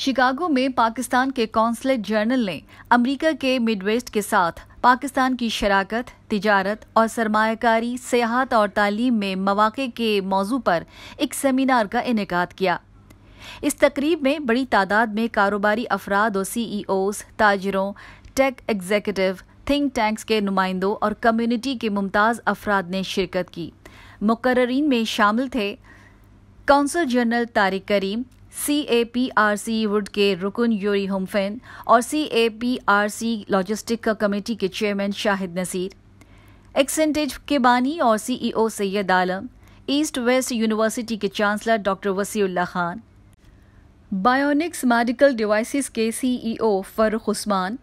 Chicago में पाकिस्तान के consulate general ने अमेरिका के मिडवेस्ट के साथ पाकिस्तान की शराकत तिजारत और सरमाकारी सियाहत और तालीम में मौाक़े के मौजू पर एक सेमिनार का इनका किया इस तकरीब में बड़ी तादाद में कारोबारी अफराद और सी ई ओज ताजरों टेक एग्जीक्यूटिव थिंक टैंक्स के नुमाइंदों और कम्युनिटी के मुमताज़ अफराद ने शिरकत की मुकर्रीन में शामिल थे consul general Tariq Karim C A P R C वुड के रुकन यूरी हुमफैन और C A P R C logistic committee के चेयरमैन शाहिद नसीर एक्सेंटेज के बानी और CEO e Syed Alam East West University के chancellor doctor Wasiullah Khan Bionics medical devices के CEO Farrukh Usman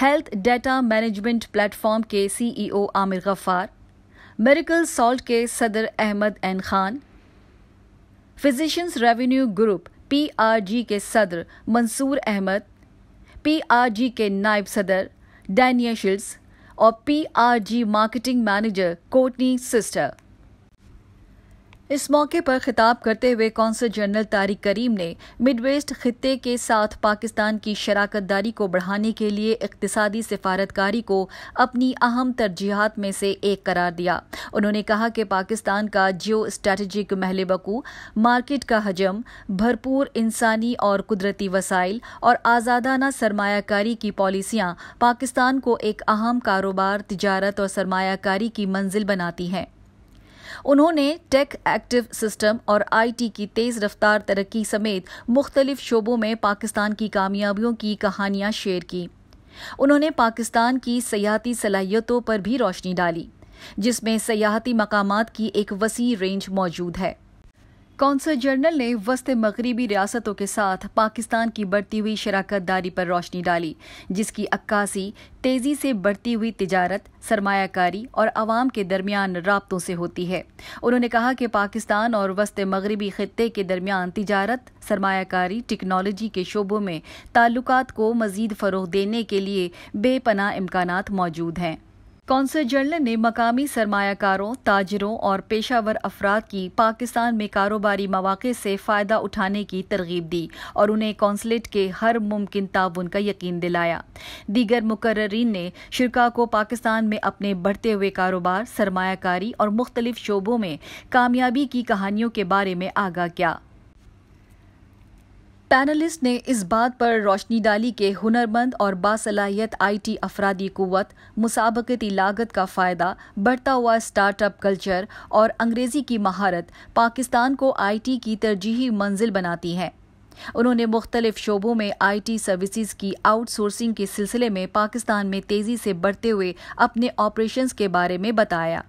health data management platform के CEO Amir Ghaffar medical salt के सदर Ahmed N Khan physicians revenue group PRG के सदर मंसूर अहमद पीआरजी के नायब सदर डैनियशिल्स शिल्स और पीआरजी मार्केटिंग मैनेजर कोटनी सिस्टर इस मौके पर खिताब करते हुए कौंसल जनरल तारिक करीम ने मिड वेस्ट खत्े के साथ पाकिस्तान की शराकत दारी को बढ़ाने के लिए इकतसादी सिफारतकारी को अपनी अहम तरजीहत में से एक करार दिया उन्होंने कहा कि पाकिस्तान का जियो स्ट्रेटजिक महल बकू मार्केट का हजम भरपूर इंसानी और कुदरती वसाइल और आज़ादाना सरमाकारी की पॉलिसियाँ पाकिस्तान को एक अहम कारोबार तजारत और सरमाकारी की मंजिल बनाती हैं उन्होंने टेक एक्टिव सिस्टम और आईटी की तेज रफ्तार तरक्की समेत मुख्तलिफ शोबों में पाकिस्तान की कामयाबियों की कहानियां शेयर की उन्होंने पाकिस्तान की सियाती सलाहियतों पर भी रोशनी डाली जिसमें सियाहती मकामात की एक वसी रेंज मौजूद है कौंसल जनरल ने वस्त मगरबी रियासतों के साथ पाकिस्तान की बढ़ती हुई शराकत दारी पर रोशनी डाली जिसकी अक्कासी तेज़ी से बढ़ती हुई तजारत सरमाकारी और आवाम के दरमियान रबतों से होती है उन्होंने कहा कि पाकिस्तान और वस्त मगरबी खत्े के दरमियान तजारत सरमाकारी टेक्नोलॉजी के शोबों में ताल्लुक को मजीद फ़रोग देने के लिए बेपना इम्कान मौजूद हैं कौंसल जनरल ने मकामी सरमाकारों ताजरों और पेशावर अफराद की पाकिस्तान में कारोबारी मौाक़े से फ़ायदा उठाने की तरगीब दी और उन्हें कौंसलेट के हर मुमकिन ताउन का यकीन दिलाया दीगर मुकर्रीन ने शिरका को पाकिस्तान में अपने बढ़ते हुए कारोबार सरमाकारी और मुख्तलिफ शोबों में कामयाबी की कहानियों के बारे में आगाह किया पैनलिस्ट ने इस बात पर रोशनी डाली कि हुनरमंद और बासलाहियत आईटी अफरादी कुत मुसाबकती लागत का फ़ायदा बढ़ता हुआ स्टार्टअप कल्चर और अंग्रेज़ी की महारत पाकिस्तान को आईटी की तरजीही मंजिल बनाती हैं उन्होंने मुख्तलिफ शोबों में आईटी सर्विसेज की आउटसोर्सिंग के सिलसिले में पाकिस्तान में तेज़ी से बढ़ते हुए अपने ऑपरेशंस के बारे में बताया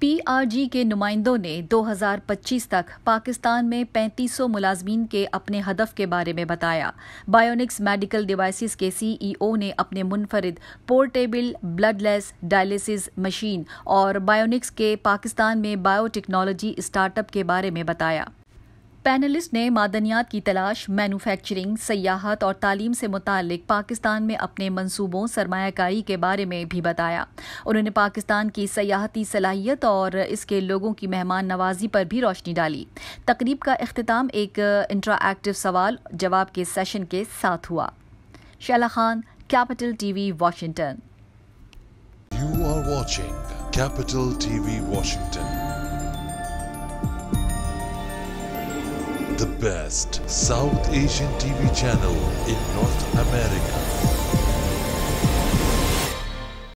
पीआरजी के नुमाइंदों ने 2025 तक पाकिस्तान में 3500 मुलाजमीन के अपने हदफ के बारे में बताया बायोनिक्स मेडिकल डिवाइसेस के सीईओ e ने अपने मुनफरद पोर्टेबल ब्लडलेस डायलिसिस मशीन और बायोनिक्स के पाकिस्तान में बायोटेक्नोलॉजी स्टार्टअप के बारे में बताया पैनलिस्ट ने मादनियात की तलाश मैन्युफैक्चरिंग सयाहत और तालीम से मुतक पाकिस्तान में अपने मंसूबों सरमाकारी के बारे में भी बताया उन्होंने पाकिस्तान की सयाहती सलाहियत और इसके लोगों की मेहमान नवाजी पर भी रोशनी डाली तकरीब का अख्ताम एक एक्टिव सवाल जवाब के सेशन के साथ हुआ Shaila Khan Capital TV Washington you are watching Capital TV Washington the best South Asian TV channel in North America.